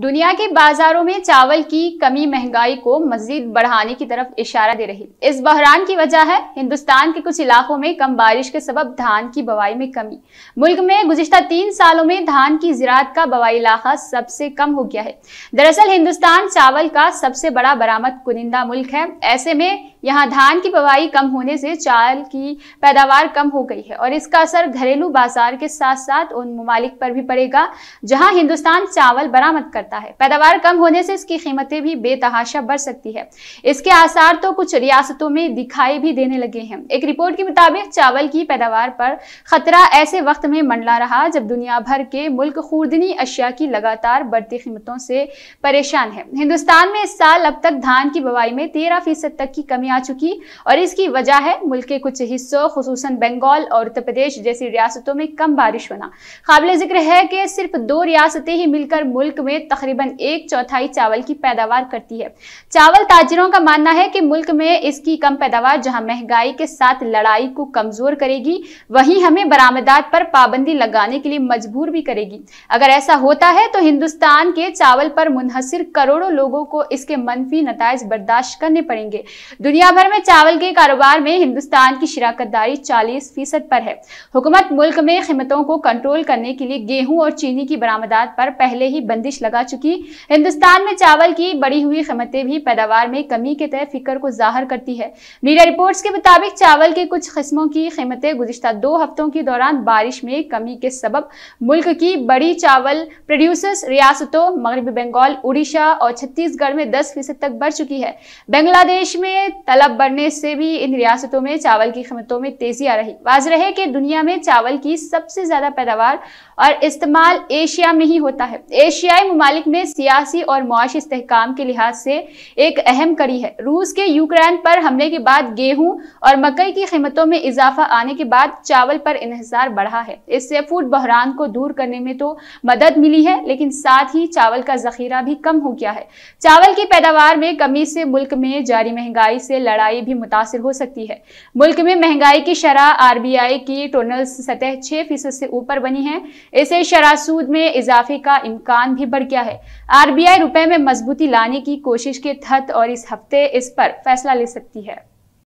दुनिया के बाजारों में चावल की कमी महंगाई को मजीद बढ़ाने की तरफ इशारा दे रही इस बहरान की वजह है हिंदुस्तान के कुछ इलाकों में कम बारिश के सबब धान की बवाई में कमी मुल्क में गुजशत तीन सालों में धान की जिरात का बवाई इलाका सबसे कम हो गया है दरअसल हिंदुस्तान चावल का सबसे बड़ा बरामद कुनिंदा मुल्क है ऐसे में यहाँ धान की बवाई कम होने से चावल की पैदावार कम हो गई है और इसका असर घरेलू बाजार के साथ साथ उन ममालिक पर भी पड़ेगा जहाँ हिंदुस्तान चावल बरामद करता है पैदावार कम होने से इसकी कीमतें भी बेतहाशा बढ़ सकती है इसके आसार तो कुछ रियासतों में दिखाई भी देने लगे हैं एक रिपोर्ट के मुताबिक चावल की पैदावार पर खतरा ऐसे वक्त में मंडला रहा जब दुनिया भर के मुल्क खुर्दनी अशिया की लगातार बढ़ती कीमतों से परेशान है हिंदुस्तान में इस साल अब तक धान की बवाई में तेरह फीसद तक की कमी आ चुकी और इसकी वजह है मुल्क के कुछ हिस्सों खसूस बंगाल और उत्तर प्रदेश जैसी रियासतों में कम बारिश होना काबिल जिक्र है कि सिर्फ दो रियासतें ही मिलकर मुल्क में तकरीबन एक चौथाई चावल की पैदावार करती है चावल ताजरों का मानना है कि मुल्क में इसकी कम पैदावार जहां महंगाई के साथ लड़ाई को कमजोर करेगी वहीं हमें बरामदात पर पाबंदी लगाने के लिए मजबूर भी करेगी अगर ऐसा होता है तो हिंदुस्तान के चावल पर मुनहसर करोड़ों लोगों को इसके मनफी नतज बर्दाश्त करने पड़ेंगे दुनिया दुनिया भर में चावल के कारोबार में हिंदुस्तान की शराकत दारी चालीस फीसद पर है हुकूमत मुल्क में कीमतों को कंट्रोल करने के लिए गेहूं और चीनी की बरामदात पर पहले ही बंदिश लगा चुकी हिंदुस्तान में चावल की बढ़ी हुई कीमतें भी पैदावार में कमी के तहत फिक्र को जाहिर करती है मीडिया रिपोर्ट के मुताबिक चावल के कुछ किस्मों की कीमतें गुजशत दो हफ्तों के दौरान बारिश में कमी के सबब मुल्क की बड़ी चावल प्रोड्यूसर्स रियासतों मगरबी बंगाल उड़ीसा और छत्तीसगढ़ में दस फीसद तक बढ़ चुकी है बांग्लादेश में तलब बढ़ने से भी इन रियासतों में चावल की कीमतों में तेजी आ रही वाज रहे कि दुनिया में चावल की सबसे ज़्यादा पैदावार और इस्तेमाल एशिया में ही होता है एशियाई ममालिक में सियासी और मुआशी इस्तेकाम के लिहाज से एक अहम कड़ी है रूस के यूक्रेन पर हमले के बाद गेहूँ और मकई की कीमतों में इजाफा आने के बाद चावल पर इन्हसार बढ़ा है इससे फूड बहरान को दूर करने में तो मदद मिली है लेकिन साथ ही चावल का जखीरा भी कम हो गया है चावल की पैदावार में कमी से मुल्क में जारी महंगाई से लड़ाई भी मुतासर हो सकती है मुल्क में महंगाई की शरह आरबीआई की टोनल सतह छः फीसद से ऊपर बनी है इसे शराह सूद में इजाफे का इम्कान भी बढ़ गया है आरबीआई रुपए में मजबूती लाने की कोशिश के तहत और इस हफ्ते इस पर फैसला ले सकती है